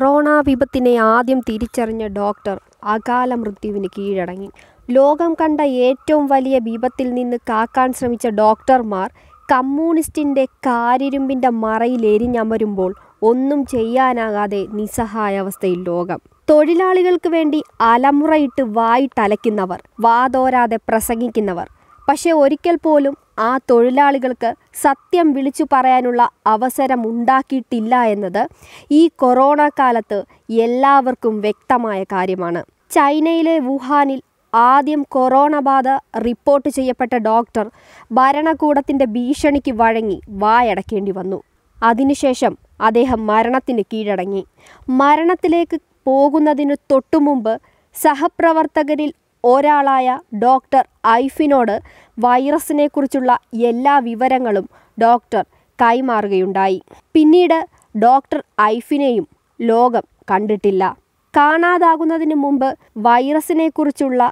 corona വിപത്തിനെ ആദ്യം തിരിച്ചറിഞ്ഞ doctor അകാല മൃത്യുവിന് കീഴടങ്ങി ലോകം കണ്ട ഏറ്റവും വലിയ വിപത്തിൽ നിന്ന് കാക്കാൻ ശ്രമിച്ച ഡോക്ടർമാർ കമ്മ്യൂണിസ്റ്റിൻ്റെ കാരിരുമ്പിൻ്റെ മറയിൽ എരിഞ്ഞമരുമ്പോൾ ഒന്നും ചെയ്യാനാകാതെ നിസ്സഹായാവസ്ഥയിൽ ലോകം തൊഴിലാളികൾക്ക് വേണ്ടി അലമുറയിട്ട് വായിട്ടലയ്ക്കുന്നവർ വാതോരാതെ പ്രസംഗിക്കുന്നവർ പക്ഷേ ഒരിക്കൽ പോലും ആ തൊഴിലാളികൾക്ക് സത്യം വിളിച്ചു പറയാനുള്ള അവസരം ഉണ്ടാക്കിയിട്ടില്ല എന്നത് ഈ കൊറോണ കാലത്ത് എല്ലാവർക്കും വ്യക്തമായ കാര്യമാണ് ചൈനയിലെ വുഹാനിൽ ആദ്യം കൊറോണ ബാധ റിപ്പോർട്ട് ചെയ്യപ്പെട്ട ഡോക്ടർ ഭരണകൂടത്തിൻ്റെ ഭീഷണിക്ക് വഴങ്ങി വായടക്കേണ്ടി വന്നു അതിനുശേഷം അദ്ദേഹം മരണത്തിന് കീഴടങ്ങി മരണത്തിലേക്ക് പോകുന്നതിന് തൊട്ടുമുമ്പ് സഹപ്രവർത്തകരിൽ ഒരാളായ ഡോക്ടർ ഐഫിനോട് വൈറസിനെ കുറിച്ചുള്ള എല്ലാ വിവരങ്ങളും ഡോക്ടർ കൈമാറുകയുണ്ടായി പിന്നീട് ഡോക്ടർ ഐഫിനെയും ലോകം കണ്ടിട്ടില്ല കാണാതാകുന്നതിന് മുമ്പ് വൈറസിനെക്കുറിച്ചുള്ള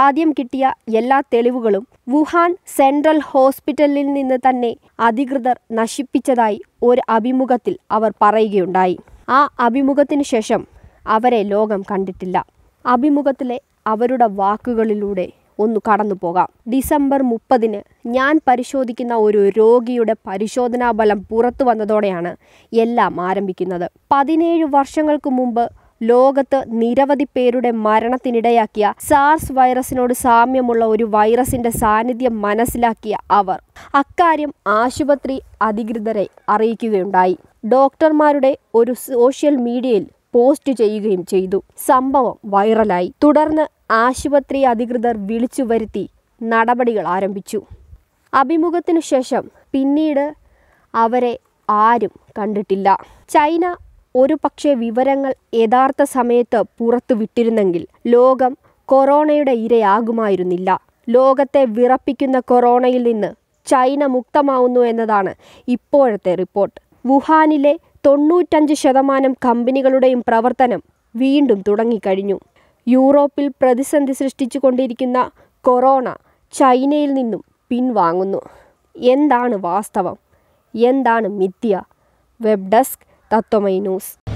ആദ്യം കിട്ടിയ എല്ലാ തെളിവുകളും വുഹാൻ സെൻട്രൽ ഹോസ്പിറ്റലിൽ നിന്ന് തന്നെ അധികൃതർ നശിപ്പിച്ചതായി ഒരു അഭിമുഖത്തിൽ അവർ പറയുകയുണ്ടായി ആ അഭിമുഖത്തിന് ശേഷം അവരെ ലോകം കണ്ടിട്ടില്ല അഭിമുഖത്തിലെ അവരുടെ വാക്കുകളിലൂടെ ഒന്ന് കടന്നു പോകാം ഡിസംബർ മുപ്പതിന് ഞാൻ പരിശോധിക്കുന്ന ഒരു രോഗിയുടെ പരിശോധനാ ഫലം പുറത്തു വന്നതോടെയാണ് എല്ലാം ആരംഭിക്കുന്നത് പതിനേഴ് വർഷങ്ങൾക്ക് മുമ്പ് ലോകത്ത് നിരവധി പേരുടെ മരണത്തിനിടയാക്കിയ സാർസ് വൈറസിനോട് സാമ്യമുള്ള ഒരു വൈറസിന്റെ സാന്നിധ്യം മനസ്സിലാക്കിയ അവർ അക്കാര്യം ആശുപത്രി അധികൃതരെ അറിയിക്കുകയുണ്ടായി ഡോക്ടർമാരുടെ ഒരു സോഷ്യൽ മീഡിയയിൽ പോസ്റ്റ് ചെയ്യുകയും ചെയ്തു സംഭവം വൈറലായി തുടർന്ന് ആശുപത്രി അധികൃതർ വിളിച്ചു വരുത്തി നടപടികൾ ആരംഭിച്ചു അഭിമുഖത്തിനു ശേഷം പിന്നീട് അവരെ ആരും കണ്ടിട്ടില്ല ചൈന ഒരു പക്ഷേ വിവരങ്ങൾ യഥാർത്ഥ സമയത്ത് പുറത്തുവിട്ടിരുന്നെങ്കിൽ ലോകം കൊറോണയുടെ ഇരയാകുമായിരുന്നില്ല ലോകത്തെ വിറപ്പിക്കുന്ന കൊറോണയിൽ നിന്ന് ചൈന മുക്തമാവുന്നു എന്നതാണ് ഇപ്പോഴത്തെ റിപ്പോർട്ട് വുഹാനിലെ തൊണ്ണൂറ്റഞ്ച് ശതമാനം കമ്പനികളുടെയും പ്രവർത്തനം വീണ്ടും തുടങ്ങിക്കഴിഞ്ഞു യൂറോപ്പിൽ പ്രതിസന്ധി സൃഷ്ടിച്ചുകൊണ്ടിരിക്കുന്ന കൊറോണ ചൈനയിൽ നിന്നും പിൻവാങ്ങുന്നു എന്താണ് വാസ്തവം എന്താണ് മിഥ്യ വെബ് ഡെസ്ക് തത്വമൈ ന്യൂസ്